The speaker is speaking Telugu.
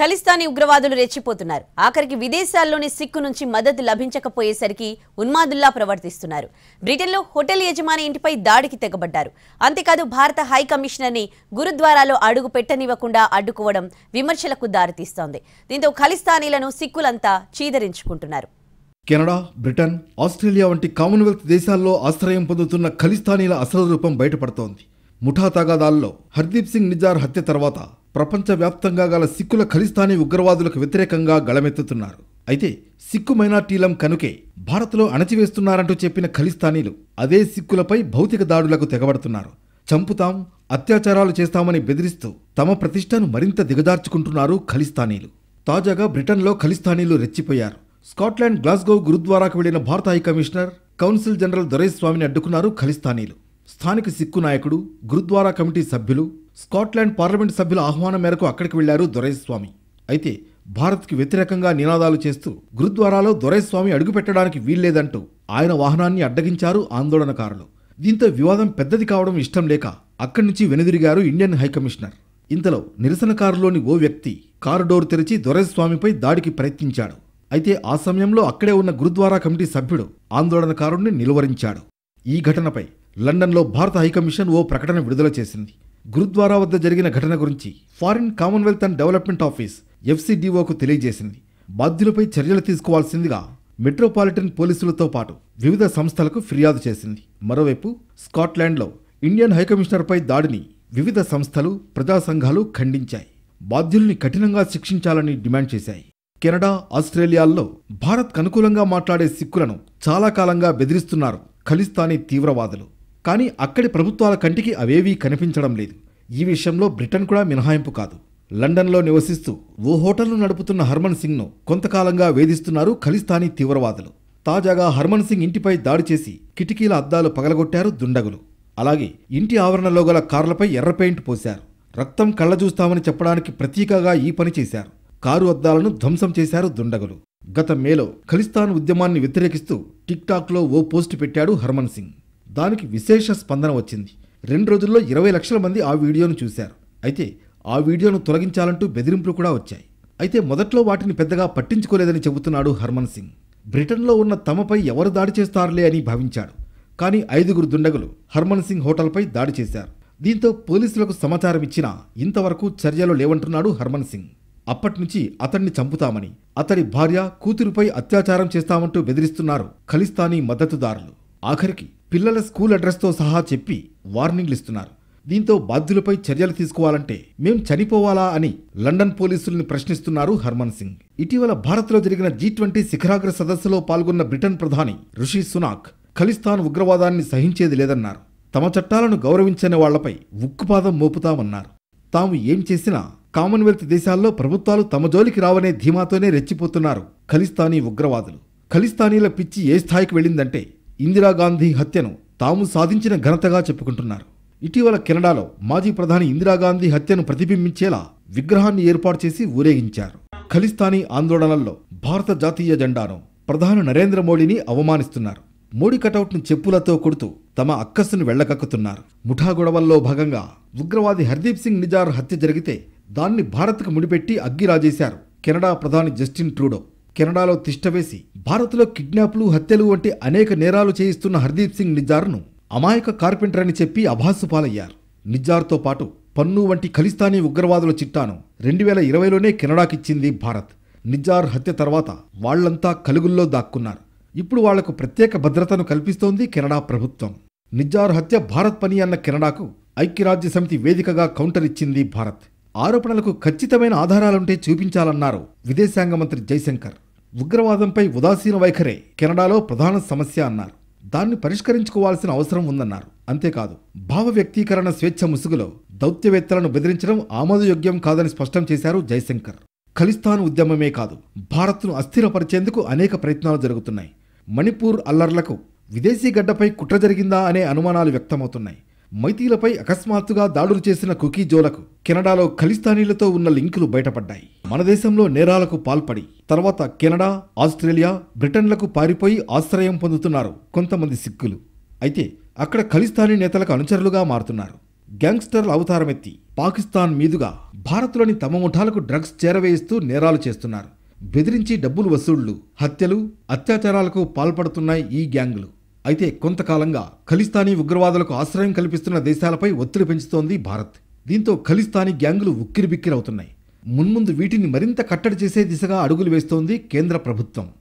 ఖలిస్తానీ ఉగ్రవాదులు రెచ్చిపోతున్నారు ఆఖరికి విదేశాల్లోని సిక్కు నుంచి మద్దతు లభించకపోయేసరికి ఉన్మాదుల్లా ప్రవర్తిస్తున్నారు బ్రిటన్లో హోటల్ యజమాని ఇంటిపై దాడికి తెగబడ్డారు అంతేకాదు భారత హై కమిషనర్ని గురుద్వారాలో అడుగు పెట్టనివ్వకుండా అడ్డుకోవడం విమర్శలకు దారితీస్తోంది దీంతో ఖలిస్తానీలను సిక్కులంతా చీదరించుకుంటున్నారు కెనడా బ్రిటన్ ఆస్ట్రేలియా వంటి కామన్వెల్త్ దేశాల్లో ఆశ్రయం పొందుతున్న ఖలిస్తానీల అసలు రూపం బయటపడుతోంది ముఠా తగాదాల్లో హర్దీప్ సింగ్ నిజార్ హత్య తర్వాత ప్రపంచవ్యాప్తంగా గల సిక్కుల ఖలిస్తానీ ఉగ్రవాదులకు వ్యతిరేకంగా గళమెత్తుతున్నారు అయితే సిక్కు మైనార్టీలం కనుకే భారత్లో అణచివేస్తున్నారంటూ చెప్పిన ఖలిస్తానీలు అదే సిక్కులపై భౌతిక దాడులకు తెగబడుతున్నారు చంపుతాం అత్యాచారాలు చేస్తామని బెదిరిస్తూ తమ ప్రతిష్టను మరింత దిగజార్చుకుంటున్నారు ఖలిస్తానీలు తాజాగా బ్రిటన్లో ఖలిస్తానీలు రెచ్చిపోయారు స్కాట్లాండ్ గ్లాస్గో గురుద్వారాకు వెళ్లిన భారత హైకమిషనర్ కౌన్సిల్ జనరల్ దొరైస్వామిని అడ్డుకున్నారు ఖలిస్తానీలు స్థానిక సిక్కు నాయకుడు గురుద్వారా కమిటీ సభ్యులు స్కాట్లాండ్ పార్లమెంటు సభ్యుల ఆహ్వానం మేరకు అక్కడికి వెళ్లారు దొరైస్వామి అయితే భారత్కి వ్యతిరేకంగా నినాదాలు చేస్తూ గురుద్వారాలో దొరైస్వామి అడుగుపెట్టడానికి వీల్లేదంటూ ఆయన వాహనాన్ని అడ్డగించారు ఆందోళనకారులు దీంతో వివాదం పెద్దది కావడం ఇష్టం లేక అక్కడి నుంచి వెనుదిరిగారు ఇండియన్ హైకమిషనర్ ఇంతలో నిరసనకారులోని ఓ వ్యక్తి కారు డోర్ తెరిచి దొరైస్వామిపై దాడికి ప్రయత్నించాడు అయితే ఆ సమయంలో అక్కడే ఉన్న గురుద్వారా కమిటీ సభ్యుడు ఆందోళనకారుణ్ణి నిలువరించాడు ఈ ఘటనపై లండన్లో భారత హైకమిషన్ ఓ ప్రకటన విడుదల చేసింది గురుద్వారా వద్ద జరిగిన ఘటన గురించి foreign Commonwealth and development office ఎఫ్సిడిఓకు తెలియజేసింది బాధ్యులపై చర్యలు తీసుకోవాల్సిందిగా మెట్రోపాలిటన్ పోలీసులతో పాటు వివిధ సంస్థలకు ఫిర్యాదు చేసింది మరోవైపు స్కాట్లాండ్లో ఇండియన్ హైకమిషనర్పై దాడిని వివిధ సంస్థలు ప్రజా సంఘాలు ఖండించాయి బాధ్యుల్ని కఠినంగా శిక్షించాలని డిమాండ్ చేశాయి కెనడా ఆస్ట్రేలియాల్లో భారత్ అనుకూలంగా మాట్లాడే సిక్కులను చాలా కాలంగా బెదిరిస్తున్నారు ఖలిస్తానీ తీవ్రవాదులు కానీ అక్కడి ప్రభుత్వాల కంటికి అవేవీ కనిపించడం లేదు ఈ విషయంలో బ్రిటన్ కూడా మినహాయింపు కాదు లండన్లో నివసిస్తూ ఓ హోటల్ను నడుపుతున్న హర్మన్ సింగ్ను కొంతకాలంగా వేధిస్తున్నారు ఖలిస్తానీ తీవ్రవాదులు తాజాగా హర్మన్ సింగ్ ఇంటిపై దాడి చేసి కిటికీల అద్దాలు పగలగొట్టారు దుండగులు అలాగే ఇంటి ఆవరణలో గల కార్లపై ఎర్ర పెయింట్ పోశారు రక్తం కళ్ళ చూస్తామని చెప్పడానికి ప్రతీకగా ఈ పని చేశారు కారు అద్దాలను ధ్వంసం చేశారు దుండగులు గత మేలో ఖలిస్తాన్ ఉద్యమాన్ని వ్యతిరేకిస్తూ టిక్టాక్లో ఓ పోస్టు పెట్టాడు హర్మన్ సింగ్ దానికి విశేష స్పందన వచ్చింది రెండు రోజుల్లో ఇరవై లక్షల మంది ఆ వీడియోను చూశారు అయితే ఆ వీడియోను తొలగించాలంటూ బెదిరింపులు కూడా వచ్చాయి అయితే మొదట్లో వాటిని పెద్దగా పట్టించుకోలేదని చెబుతున్నాడు హర్మన్ సింగ్ బ్రిటన్లో ఉన్న తమపై ఎవరు దాడి చేస్తారులే అని భావించాడు కానీ ఐదుగురు దుండగులు హర్మన్ సింగ్ హోటల్పై దాడి చేశారు దీంతో పోలీసులకు సమాచారం ఇచ్చినా ఇంతవరకు చర్యలు లేవంటున్నాడు హర్మన్ సింగ్ అప్పట్నుంచి అతన్ని చంపుతామని అతడి భార్య కూతురుపై అత్యాచారం చేస్తామంటూ బెదిరిస్తున్నారు ఖలిస్తానీ మద్దతుదారులు ఆఖరికి పిల్లల స్కూల్ అడ్రస్తో సహా చెప్పి వార్నింగ్లు ఇస్తున్నారు దీంతో బాధ్యులపై చర్యలు తీసుకోవాలంటే మేం చనిపోవాలా అని లండన్ పోలీసుల్ని ప్రశ్నిస్తున్నారు హర్మన్ సింగ్ ఇటీవల భారత్లో జరిగిన జీ ట్వంటీ శిఖరాగ్ర సదస్సులో పాల్గొన్న బ్రిటన్ ప్రధాని ఋషి సునాక్ ఖలిస్తాన్ ఉగ్రవాదాన్ని సహించేది లేదన్నారు తమ చట్టాలను గౌరవించని వాళ్లపై ఉక్కుపాదం మోపుతామన్నారు తాము ఏం చేసినా కామన్వెల్త్ దేశాల్లో ప్రభుత్వాలు తమ జోలికి రావనే ధీమాతోనే రెచ్చిపోతున్నారు ఖలిస్తానీ ఉగ్రవాదులు ఖలిస్తానీల పిచ్చి ఏ స్థాయికి వెళ్ళిందంటే ఇందిరాగాంధీ హత్యను తాము సాధించిన ఘనతగా చెప్పుకుంటున్నారు ఇటీవల కెనడాలో మాజీ ప్రధాని ఇందిరాగాంధీ హత్యను ప్రతిబింబించేలా విగ్రహాన్ని ఏర్పాటు చేసి ఊరేగించారు ఖలిస్తానీ ఆందోళనల్లో భారత జాతీయ జెండాను ప్రధాని నరేంద్ర మోడీని అవమానిస్తున్నారు మోడీ కటౌట్ను చెప్పులతో కొడుతూ తమ అక్కస్సును వెళ్లకక్కుతున్నారు ముఠా గొడవల్లో భాగంగా ఉగ్రవాది హర్దీప్ సింగ్ నిజార్ హత్య జరిగితే దాన్ని భారత్కు ముడిపెట్టి అగ్గిరాజేశారు కెనడా ప్రధాని జస్టిన్ ట్రూడో కెనడాలో తిష్టవేసి భారత్లో కిడ్నాప్లు హత్యలు వంటి అనేక నేరాలు చేయిస్తున్న హర్దీప్ సింగ్ నిజార్ను అమాయక కార్పెంటర్ అని చెప్పి అభాసు పాలయ్యారు నిజార్తో పాటు పన్ను వంటి ఖలిస్తానీ ఉగ్రవాదుల చిట్టాను రెండు వేల ఇరవైలోనే కెనడాకిచ్చింది భారత్ నిజార్ హత్య తర్వాత వాళ్లంతా కలుగుల్లో దాక్కున్నారు ఇప్పుడు వాళ్లకు ప్రత్యేక భద్రతను కల్పిస్తోంది కెనడా ప్రభుత్వం నిజార్ హత్య భారత్ పని అన్న కెనడాకు ఐక్యరాజ్య సమితి వేదికగా కౌంటర్ ఇచ్చింది భారత్ ఆరోపణలకు ఖచ్చితమైన ఆధారాలుంటే చూపించాలన్నారు విదేశాంగ మంత్రి జైశంకర్ ఉగ్రవాదంపై ఉదాసీన వైఖరే కెనడాలో ప్రధాన సమస్య అన్నారు దాన్ని పరిష్కరించుకోవాల్సిన అవసరం ఉందన్నారు అంతేకాదు భావ వ్యక్తీకరణ స్వేచ్ఛ ముసుగులో దౌత్యవేత్తలను బెదిరించడం ఆమోదయోగ్యం కాదని స్పష్టం చేశారు జైశంకర్ ఖలిస్తాన్ ఉద్యమమే కాదు భారత్ను అస్థిరపరిచేందుకు అనేక ప్రయత్నాలు జరుగుతున్నాయి మణిపూర్ అల్లర్లకు విదేశీ గడ్డపై కుట్ర జరిగిందా అనే అనుమానాలు వ్యక్తమవుతున్నాయి మైతీలపై అకస్మాత్తుగా దాడులు చేసిన కుకీ జోలకు కెనడాలో ఖలిస్తానీలతో ఉన్న లింకులు బయటపడ్డాయి మన దేశంలో నేరాలకు పాల్పడి తర్వాత కెనడా ఆస్ట్రేలియా బ్రిటన్లకు పారిపోయి ఆశ్రయం పొందుతున్నారు కొంతమంది సిక్కులు అయితే అక్కడ ఖలిస్తానీ నేతలకు అనుచరులుగా మారుతున్నారు గ్యాంగ్స్టర్ల అవతారమెత్తి పాకిస్తాన్ మీదుగా భారత్లోని తమ ముఠాలకు డ్రగ్స్ చేరవేయిస్తూ నేరాలు చేస్తున్నారు బెదిరించి డబ్బులు వసూళ్లు హత్యలు అత్యాచారాలకు పాల్పడుతున్నాయి ఈ గ్యాంగ్లు అయితే కొంతకాలంగా ఖలిస్తానీ ఉగ్రవాదులకు ఆశ్రయం కల్పిస్తున్న దేశాలపై ఒత్తిడి పెంచుతోంది భారత్ దీంతో ఖలిస్తానీ గ్యాంగులు ఉక్కిరిబిక్కిరవుతున్నాయి మున్ముందు వీటిని మరింత కట్టడి చేసే దిశగా అడుగులు వేస్తోంది కేంద్ర ప్రభుత్వం